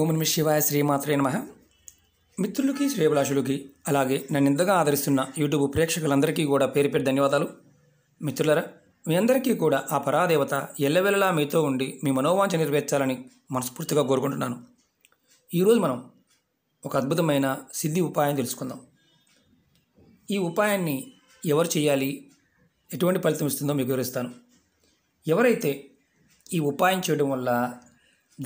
ఓం నమ శివాయ శ్రీమాత్రే నమ మిత్రులకి శ్రేభిలాషులకి అలాగే నన్ను ఇంతగా ఆదరిస్తున్న యూట్యూబ్ ప్రేక్షకులందరికీ కూడా పేరు పేరు ధన్యవాదాలు మిత్రులరా మీ అందరికీ కూడా ఆ పరాదేవత ఎల్లవెల్లలా మీతో ఉండి మీ మనోవాంఛ నెరవేర్చాలని మనస్ఫూర్తిగా కోరుకుంటున్నాను ఈరోజు మనం ఒక అద్భుతమైన సిద్ధి ఉపాయం తెలుసుకుందాం ఈ ఉపాయాన్ని ఎవరు చేయాలి ఎటువంటి ఫలితం ఇస్తుందో మీకు వివరిస్తాను ఎవరైతే ఈ ఉపాయం చేయడం వల్ల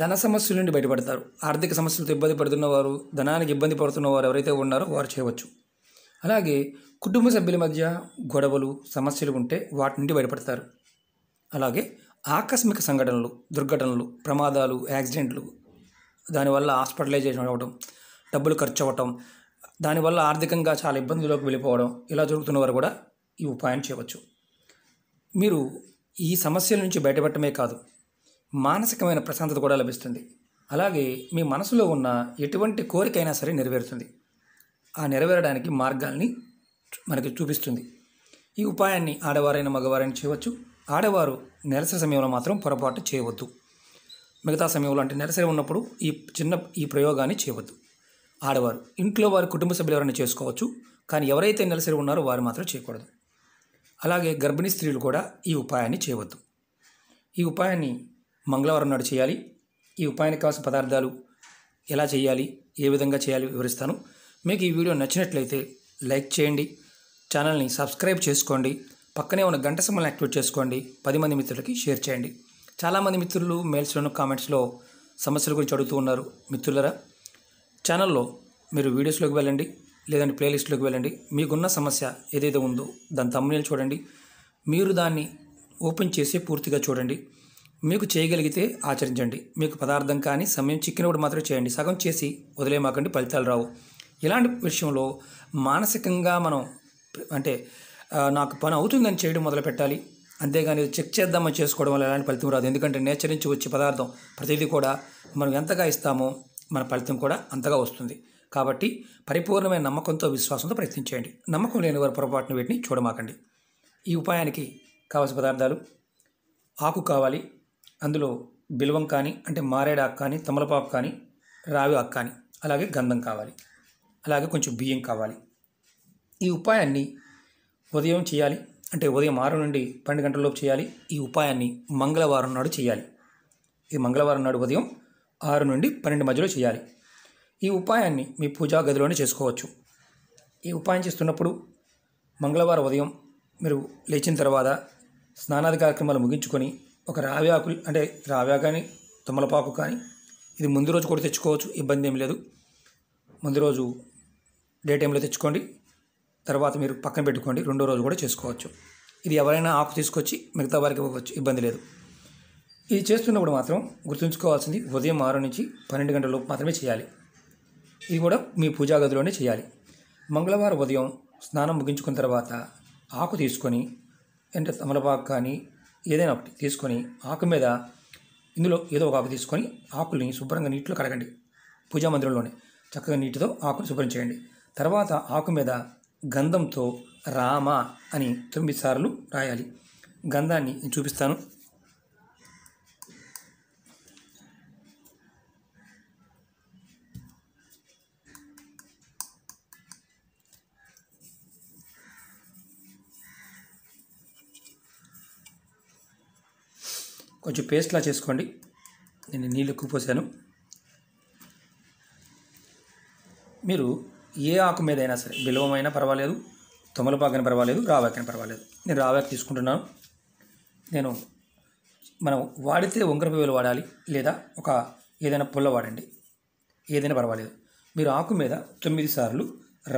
ధన సమస్యల నుండి బయటపడతారు ఆర్థిక సమస్యలతో ఇబ్బంది పడుతున్న వారు ధనానికి ఇబ్బంది పడుతున్న వారు ఎవరైతే ఉన్నారో వారు చేయవచ్చు అలాగే కుటుంబ సభ్యుల మధ్య గొడవలు సమస్యలు ఉంటే వాటి నుండి బయటపడతారు అలాగే ఆకస్మిక సంఘటనలు దుర్ఘటనలు ప్రమాదాలు యాక్సిడెంట్లు దానివల్ల హాస్పిటలైజేషన్ అవ్వడం డబ్బులు ఖర్చు అవ్వటం దానివల్ల ఆర్థికంగా చాలా ఇబ్బందుల్లోకి వెళ్ళిపోవడం ఇలా జరుగుతున్న వారు కూడా ఈ ఉపాయం చేయవచ్చు మీరు ఈ సమస్యల నుంచి బయటపడటమే కాదు మానసికమైన ప్రశాంతత కూడా లభిస్తుంది అలాగే మీ మనసులో ఉన్న ఎటువంటి కోరికైనా సరే నెరవేరుతుంది ఆ నెరవేరడానికి మార్గాల్ని మనకి చూపిస్తుంది ఈ ఉపాయాన్ని ఆడవారైన మగవారైన చేయవచ్చు ఆడవారు నెలసరి సమయంలో మాత్రం పొరపాటు చేయవద్దు మిగతా సమయంలో అంటే నెలసరి ఉన్నప్పుడు ఈ చిన్న ఈ ప్రయోగాన్ని చేయవద్దు ఆడవారు ఇంట్లో వారి కుటుంబ సభ్యులు ఎవరైనా చేసుకోవచ్చు కానీ ఎవరైతే నెలసరి ఉన్నారో వారు మాత్రం చేయకూడదు అలాగే గర్భిణీ స్త్రీలు కూడా ఈ ఉపాయాన్ని చేయవద్దు ఈ ఉపాయాన్ని మంగళవారం నాడు చేయాలి ఈ ఉపాయానికి కావాల్సిన పదార్థాలు ఎలా చేయాలి ఏ విధంగా చేయాలి వివరిస్తాను మీకు ఈ వీడియో నచ్చినట్లయితే లైక్ చేయండి ఛానల్ని సబ్స్క్రైబ్ చేసుకోండి పక్కనే ఉన్న గంట సమయం యాక్టివేట్ చేసుకోండి పది మంది మిత్రులకి షేర్ చేయండి చాలామంది మిత్రులు మెయిల్స్లోను కామెంట్స్లో సమస్యల గురించి అడుగుతూ ఉన్నారు మిత్రులరా ఛానల్లో మీరు వీడియోస్లోకి వెళ్ళండి లేదంటే ప్లేలిస్ట్లోకి వెళ్ళండి మీకున్న సమస్య ఏదైతే ఉందో దాని తమ్ముని చూడండి మీరు దాన్ని ఓపెన్ చేసి పూర్తిగా చూడండి మీకు చేయగలిగితే ఆచరించండి మీకు పదార్థం కానీ సమయం చిక్కినప్పుడు మాత్రమే చేయండి సగం చేసి వదిలేమాకండి ఫలితాలు రావు ఇలాంటి విషయంలో మానసికంగా మనం అంటే నాకు పని అవుతుందని చేయడం మొదలు పెట్టాలి అంతేగాని చెక్ చేద్దామని చేసుకోవడం వల్ల ఎలాంటి ఫలితం రాదు ఎందుకంటే నేచర్ నుంచి వచ్చే పదార్థం ప్రతిదీ కూడా మనం ఎంతగా ఇస్తామో మన ఫలితం కూడా అంతగా వస్తుంది కాబట్టి పరిపూర్ణమైన నమ్మకంతో విశ్వాసంతో ప్రయత్నించేయండి నమ్మకం లేని వారు పొరపాటును వీటిని చూడమాకండి ఈ ఉపాయానికి కావలసిన పదార్థాలు ఆకు కావాలి అందులో బిల్వం కానీ అంటే మారేడు ఆకు కానీ తమలపాకు కానీ రావి ఆకు కానీ అలాగే గంధం కావాలి అలాగే కొంచెం బియ్యం కావాలి ఈ ఉపాయాన్ని ఉదయం చేయాలి అంటే ఉదయం ఆరు నుండి పన్నెండు గంటలలోపు చేయాలి ఈ ఉపాయాన్ని మంగళవారం నాడు చేయాలి ఈ మంగళవారం నాడు ఉదయం ఆరు నుండి పన్నెండు మధ్యలో చేయాలి ఈ ఉపాయాన్ని మీ పూజా గదిలోనే చేసుకోవచ్చు ఈ ఉపాయం చేస్తున్నప్పుడు మంగళవారం ఉదయం మీరు లేచిన తర్వాత స్నానాది కార్యక్రమాలు ముగించుకొని ఒక రావి ఆకులు అంటే రావ్యా కానీ తుమ్మలపాకు కానీ ఇది ముందు రోజు కూడా తెచ్చుకోవచ్చు ఇబ్బంది ఏం లేదు ముందు రోజు డే టైంలో తెచ్చుకోండి తర్వాత మీరు పక్కన పెట్టుకోండి రెండో రోజు కూడా చేసుకోవచ్చు ఇది ఎవరైనా ఆకు తీసుకొచ్చి మిగతా వారికి ఇవ్వచ్చు ఇబ్బంది లేదు ఇది చేస్తున్నప్పుడు మాత్రం గుర్తుంచుకోవాల్సింది ఉదయం ఆరు నుంచి పన్నెండు గంటల లోపు మాత్రమే చేయాలి ఇది కూడా మీ పూజా గదిలోనే చేయాలి మంగళవారం ఉదయం స్నానం ముగించుకున్న తర్వాత ఆకు తీసుకొని అంటే తమలపాకు కానీ ఏదైనా ఒకటి తీసుకొని ఆకు మీద ఇందులో ఏదో ఒక ఆకు తీసుకొని ఆకుల్ని శుభ్రంగా నీటిలో కడగండి పూజా మందిరంలోనే చక్కగా నీటితో ఆకులు శుభ్రం చేయండి తర్వాత ఆకు మీద గంధంతో రామ అని తొమ్మిది సార్లు రాయాలి గంధాన్ని చూపిస్తాను కొంచెం పేస్ట్లా చేసుకోండి నేను నీళ్ళు ఎక్కువ పోసాను మీరు ఏ ఆకు మీద అయినా సరే బిలవమైనా పర్వాలేదు తొమలపాకైనా పర్వాలేదు రావాకైనా పర్వాలేదు నేను రావాక తీసుకుంటున్నాను నేను మనం వాడితే ఉంగరపువ్వులు వాడాలి లేదా ఒక ఏదైనా పుల్ల వాడండి ఏదైనా పర్వాలేదు మీరు ఆకు మీద తొమ్మిది సార్లు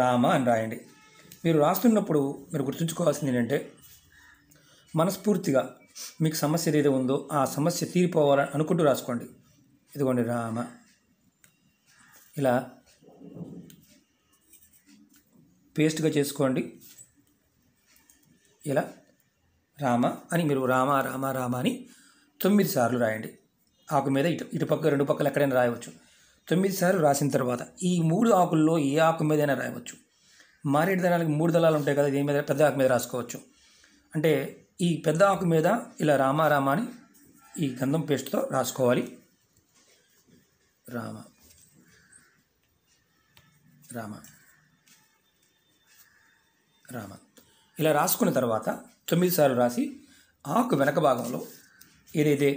రామ అని రాయండి మీరు రాస్తున్నప్పుడు మీరు గుర్తుంచుకోవాల్సింది ఏంటంటే మనస్ఫూర్తిగా మీకు సమస్య ఏదైతే ఉందో ఆ సమస్య తీరిపోవాలని అనుకుంటూ రాసుకోండి ఇదిగోండి రామ ఇలా పేస్ట్గా చేసుకోండి ఇలా రామ అని మీరు రామ రామ రామ అని తొమ్మిది సార్లు రాయండి ఆకు మీద ఇటు ఇటుపక్క రెండు పక్కలు ఎక్కడైనా రాయవచ్చు తొమ్మిది సార్లు రాసిన తర్వాత ఈ మూడు ఆకుల్లో ఏ ఆకు మీదైనా రాయవచ్చు మారేడు దళాలకు మూడు దళాలు ఉంటాయి కదా దీని మీద పెద్ద ఆకు మీద రాసుకోవచ్చు అంటే ఈ పెద్ద ఆకు మీద ఇలా రామారామ అని ఈ గంధం పేస్ట్తో రాసుకోవాలి రామ రామ రామ ఇలా రాసుకున్న తర్వాత తొమ్మిది సార్లు రాసి ఆకు వెనక భాగంలో ఏదైతే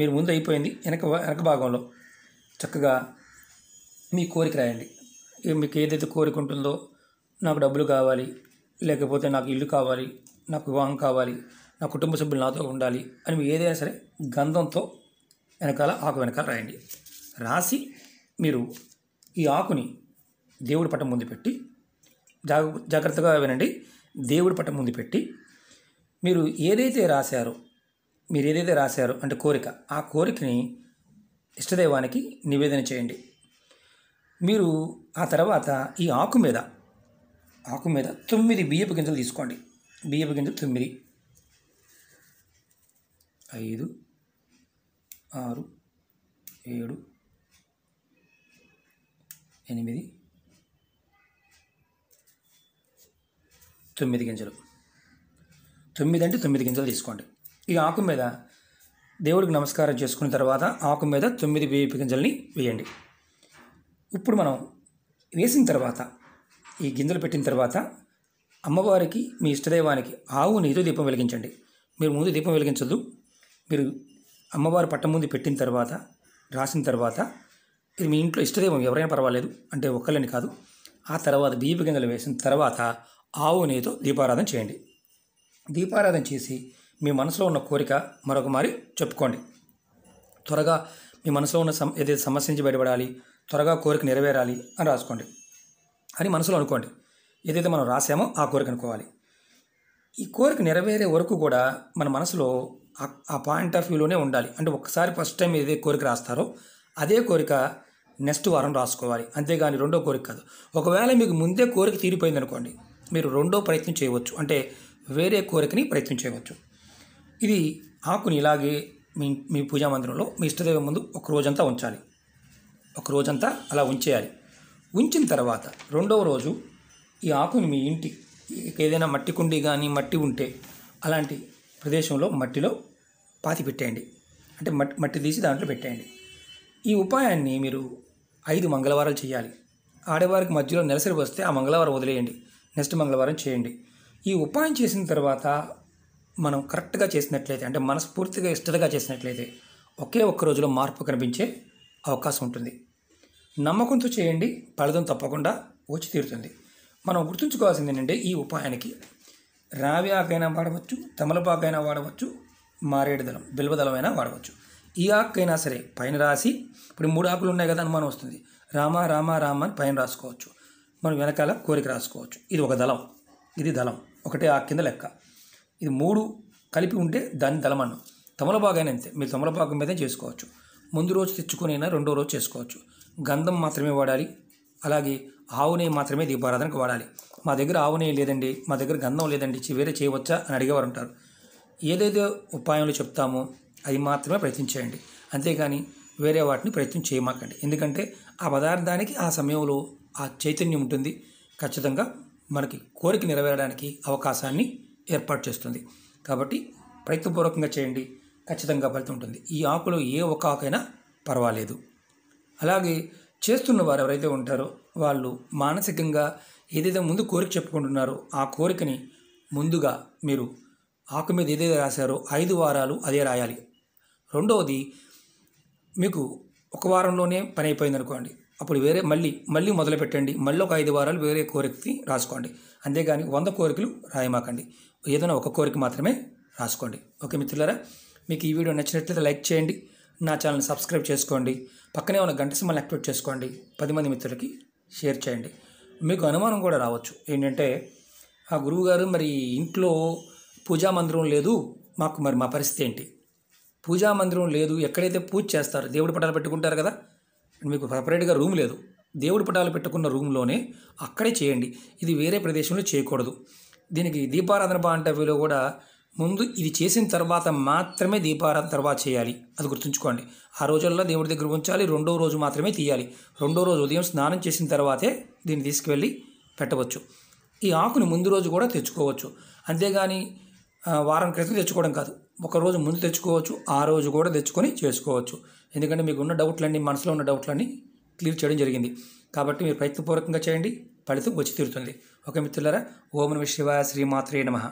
మీరు ముందు అయిపోయింది వెనక వెనక భాగంలో చక్కగా మీ కోరిక రాయండి మీకు ఏదైతే కోరిక ఉంటుందో నాకు డబ్బులు కావాలి లేకపోతే నాకు ఇల్లు కావాలి నాకు వివాహం కావాలి నా కుటుంబ సభ్యులు నాతో ఉండాలి అని ఏదైనా సరే గంధంతో వెనకాల ఆకు వెనకాల రాయండి రాసి మీరు ఈ ఆకుని దేవుడి పట్టం ముందు పెట్టి జాగ్రత్తగా వినండి దేవుడి పట్టం ముందు పెట్టి మీరు ఏదైతే రాశారో మీరు ఏదైతే రాశారో అంటే కోరిక ఆ కోరికని ఇష్టదైవానికి నివేదన చేయండి మీరు ఆ తర్వాత ఈ ఆకు మీద ఆకు మీద తొమ్మిది బియ్యపు గింజలు తీసుకోండి బియ్యపు గింజలు తొమ్మిది ఐదు ఆరు ఏడు ఎనిమిది తొమ్మిది గింజలు తొమ్మిది అంటే తొమ్మిది గింజలు తీసుకోండి ఈ ఆకు మీద దేవుడికి నమస్కారం చేసుకున్న తర్వాత ఆకు మీద తొమ్మిది బియ్యపు గింజల్ని వేయండి ఇప్పుడు మనం వేసిన తర్వాత ఈ గింజలు పెట్టిన తర్వాత అమ్మవారికి మీ ఇష్టదైవానికి ఆవు నీతో దీపం వెలిగించండి మీరు ముందు దీపం వెలిగించద్దు మీరు అమ్మవారి పట్టం ముందు పెట్టిన తర్వాత రాసిన తర్వాత ఇది మీ ఇంట్లో ఇష్టదైవం ఎవరైనా పర్వాలేదు అంటే ఒక్కళ్ళని కాదు ఆ తర్వాత దీప గింజలు వేసిన తర్వాత ఆవు నీతో దీపారాధన చేయండి దీపారాధన చేసి మీ మనసులో ఉన్న కోరిక మరొక మారి చెప్పుకోండి త్వరగా మీ మనసులో ఉన్న సమ ఏదైతే సమస్య నుంచి బయటపడాలి త్వరగా కోరిక నెరవేరాలి అని రాసుకోండి అని మనసులో అనుకోండి ఏదైతే మనం రాసామో ఆ కోరిక అనుకోవాలి ఈ కోరిక నెరవేరే వరకు కూడా మన మనసులో ఆ పాయింట్ ఆఫ్ వ్యూలోనే ఉండాలి అంటే ఒకసారి ఫస్ట్ టైం ఏదైతే కోరిక రాస్తారో అదే కోరిక నెక్స్ట్ వారం రాసుకోవాలి అంతేగాని రెండో కోరిక కాదు ఒకవేళ మీకు ముందే కోరిక తీరిపోయింది అనుకోండి మీరు రెండో ప్రయత్నం చేయవచ్చు అంటే వేరే కోరికని ప్రయత్నం చేయవచ్చు ఇది ఆకుని ఇలాగే మీ మీ పూజా మందిరంలో మీ ఇష్టదేవం ముందు ఒక రోజంతా ఉంచాలి ఒక రోజంతా అలా ఉంచేయాలి ఉంచిన తర్వాత రెండవ రోజు ఈ ఆకుని మీ ఇంటి ఏదైనా మట్టి కుండి కానీ మట్టి ఉంటే అలాంటి ప్రదేశంలో మట్టిలో పాతి పెట్టేయండి అంటే మట్టి మట్టి తీసి దాంట్లో పెట్టేయండి ఈ ఉపాయాన్ని మీరు ఐదు మంగళవారాలు చేయాలి ఆడవారికి మధ్యలో నెలసరి వస్తే ఆ మంగళవారం వదిలేయండి నెక్స్ట్ మంగళవారం చేయండి ఈ ఉపాయం చేసిన తర్వాత మనం కరెక్ట్గా చేసినట్లయితే అంటే మనస్ఫూర్తిగా ఇష్టతగా చేసినట్లయితే ఒకే ఒక్క రోజులో మార్పు కనిపించే అవకాశం ఉంటుంది నమ్మకంతో చేయండి ఫలితం తప్పకుండా వచ్చి తీరుతుంది మనం గుర్తుంచుకోవాల్సింది ఏంటంటే ఈ ఉపాయానికి రావి ఆకైనా వాడవచ్చు తమలపాకైనా వాడవచ్చు మారేడు దళం బిల్వదళం అయినా వాడవచ్చు ఈ ఆకైనా సరే పైన రాసి ఇప్పుడు మూడు ఆకులు ఉన్నాయి కదా అనుమానం వస్తుంది రామ రామ రామ అని పైన రాసుకోవచ్చు మనం వెనకాల కోరిక రాసుకోవచ్చు ఇది ఒక దళం ఇది దళం ఒకటే ఆకు కింద లెక్క ఇది మూడు కలిపి ఉంటే దాన్ని దళం అన్నం తమలపాకైనా అంతే మీరు తమలపాకం మీద చేసుకోవచ్చు ముందు రోజు తెచ్చుకునైనా రెండో రోజు చేసుకోవచ్చు గంధం మాత్రమే వాడాలి అలాగే ఆవు నెయ్యి మాత్రమే దీపారాధనకు వాడాలి మా దగ్గర ఆవు నెయ్యి లేదండి మా దగ్గర గంధం లేదండి వేరే చేయవచ్చా అని అడిగేవారు ఉంటారు ఏదైతే ఉపాయంలో చెప్తామో అది మాత్రమే ప్రయత్నం చేయండి అంతేగాని వేరే వాటిని ప్రయత్నం చేయమాకండి ఎందుకంటే ఆ పదార్థానికి ఆ సమయంలో ఆ చైతన్యం ఉంటుంది ఖచ్చితంగా మనకి కోరిక నెరవేరడానికి అవకాశాన్ని ఏర్పాటు చేస్తుంది కాబట్టి ప్రయత్నపూర్వకంగా చేయండి ఖచ్చితంగా ఫలితం ఉంటుంది ఈ ఆకులో ఏ ఒక్క ఆకైనా పర్వాలేదు అలాగే చేస్తున్న వారు ఎవరైతే ఉంటారో వాళ్ళు మానసికంగా ఏదైతే ముందు కోరిక చెప్పుకుంటున్నారో ఆ కోరికని ముందుగా మీరు ఆకు మీద ఏదైతే రాశారో ఐదు వారాలు అదే రాయాలి రెండవది మీకు ఒక వారంలోనే పని అయిపోయింది అనుకోండి అప్పుడు వేరే మళ్ళీ మళ్ళీ మొదలు పెట్టండి మళ్ళీ ఒక ఐదు వారాలు వేరే కోరికకి రాసుకోండి అంతేగాని వంద కోరికలు రాయమాకండి ఏదైనా ఒక కోరిక మాత్రమే రాసుకోండి ఓకే మిత్రులారా మీకు ఈ వీడియో నచ్చినట్లయితే లైక్ చేయండి నా ఛానల్ని సబ్స్క్రైబ్ చేసుకోండి పక్కనే ఉన్న గంట సింబల్ని యాక్టివేట్ చేసుకోండి పది మంది మిత్రులకి షేర్ చేయండి మీకు అనుమానం కూడా రావచ్చు ఏంటంటే ఆ గురువుగారు మరి ఇంట్లో పూజా మందిరం లేదు మాకు మరి మా పరిస్థితి ఏంటి పూజా మందిరం లేదు ఎక్కడైతే పూజ చేస్తారు దేవుడి పటాలు పెట్టుకుంటారు కదా మీకు సపరేట్గా రూమ్ లేదు దేవుడి పటాలు పెట్టుకున్న రూమ్లోనే అక్కడే చేయండి ఇది వేరే ప్రదేశంలో చేయకూడదు దీనికి దీపారాధన బా అంటే కూడా ముందు ఇది చేసిన తర్వాత మాత్రమే దీపారాధన తర్వాత చేయాలి అది గుర్తుంచుకోండి ఆ రోజుల్లో దేవుడి దగ్గర ఉంచాలి రెండో రోజు మాత్రమే తీయాలి రెండో రోజు ఉదయం స్నానం చేసిన తర్వాతే దీన్ని తీసుకువెళ్ళి పెట్టవచ్చు ఈ ఆకుని ముందు రోజు కూడా తెచ్చుకోవచ్చు అంతేగాని వారం క్రితం తెచ్చుకోవడం కాదు ఒకరోజు ముందు తెచ్చుకోవచ్చు ఆ రోజు కూడా తెచ్చుకొని చేసుకోవచ్చు ఎందుకంటే మీకు ఉన్న డౌట్లన్నీ మనసులో ఉన్న డౌట్లన్నీ క్లియర్ చేయడం జరిగింది కాబట్టి మీరు ప్రయత్నపూర్వకంగా చేయండి ఫలితం వచ్చి తీరుతుంది ఒక మిత్రులారా ఓం నమ శివాయ శ్రీమాత్రే నమ